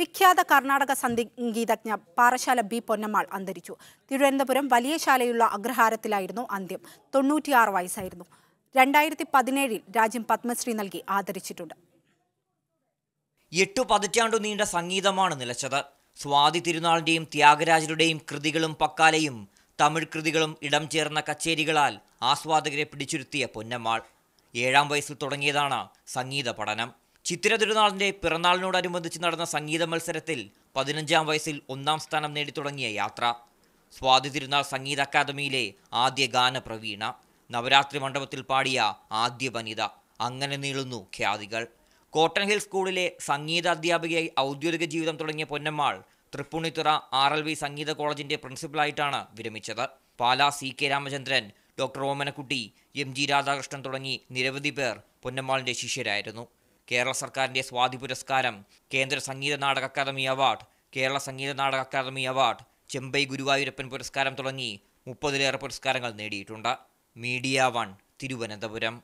വിഖ്യാത കർണാടക സംഗീതജ്ഞ പാറശാല ബി പൊന്നമ്മാൾ അന്തരിച്ചു തിരുവനന്തപുരം വലിയ ശാലയുള്ള അഗ്രഹാരത്തിലായിരുന്നു അന്ത്യം തൊണ്ണൂറ്റിയാറ് വയസ്സായിരുന്നു രണ്ടായിരത്തി പതിനേഴിൽ രാജ്യം പത്മശ്രീ നൽകി ആദരിച്ചിട്ടുണ്ട് എട്ടു പതിറ്റാണ്ടു നീണ്ട സംഗീതമാണ് നിലച്ചത് സ്വാതി തിരുനാളിന്റെയും ത്യാഗരാജരുടെയും കൃതികളും പക്കാലയും തമിഴ് കൃതികളും ഇടം ചേർന്ന കച്ചേരികളാൽ ആസ്വാദകരെ പിടിച്ചിരുത്തിയ പൊന്നമ്മാൾ ഏഴാം വയസ്സിൽ തുടങ്ങിയതാണ് സംഗീത പഠനം ചിത്തിര തിരുനാളിൻ്റെ പിറന്നാളിനോടനുബന്ധിച്ച് നടന്ന സംഗീത മത്സരത്തിൽ പതിനഞ്ചാം വയസ്സിൽ ഒന്നാം സ്ഥാനം നേടി തുടങ്ങിയ യാത്ര സ്വാതി തിരുനാൾ സംഗീത അക്കാദമിയിലെ ആദ്യ ഗാനപ്രവീണ നവരാത്രി മണ്ഡപത്തിൽ പാടിയ ആദ്യ വനിത അങ്ങനെ നീളുന്നു ഖ്യാതികൾ കോട്ടൺ ഹിൽ സ്കൂളിലെ സംഗീത അധ്യാപികയായി ഔദ്യോഗിക ജീവിതം തുടങ്ങിയ Ponnammal Tripunithura R L V സംഗീത കോളേജിൻ്റെ പ്രിൻസിപ്പളായിട്ടാണ് വിരമിച്ചത് Pala C K Ramachandran doctor Omanakutty M G Radhakrishnan തുടങ്ങി നിരവധി പേർ പൊന്നമ്മാളിൻ്റെ ശിഷ്യരായിരുന്നു കേരള സർക്കാരിൻ്റെ സ്വാതി പുരസ്കാരം കേന്ദ്ര സംഗീത നാടക അക്കാദമി അവാർഡ് കേരള സംഗീത നാടക അക്കാദമി അവാർഡ് ചെമ്പൈ ഗുരുവായൂരപ്പൻ പുരസ്കാരം തുടങ്ങി മുപ്പതിലേറെ പുരസ്കാരങ്ങൾ നേടിയിട്ടുണ്ട് മീഡിയ വൺ തിരുവനന്തപുരം